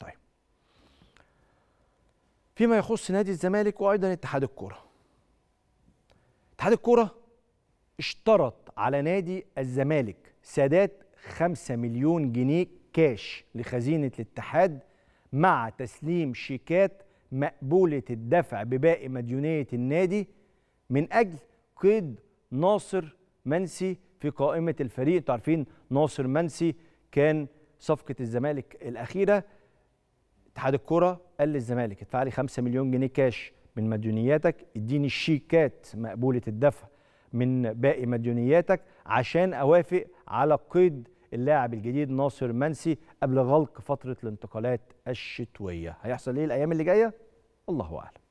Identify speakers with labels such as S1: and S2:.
S1: طيب فيما يخص نادي
S2: الزمالك وايضا اتحاد الكوره اتحاد الكوره اشترط على نادي الزمالك سداد 5 مليون جنيه كاش لخزينه الاتحاد مع تسليم شيكات مقبوله الدفع بباقي مديونيه النادي من اجل قيد ناصر منسي في قائمه الفريق تعرفين ناصر منسي كان صفقه الزمالك الاخيره اتحاد الكوره قال للزمالك ادفع لي 5 مليون جنيه كاش من مديونياتك اديني الشيكات مقبوله الدفع من باقي مديونياتك عشان اوافق على قيد اللاعب الجديد ناصر منسي قبل غلق فتره الانتقالات الشتويه هيحصل ايه الايام اللي جايه الله اعلم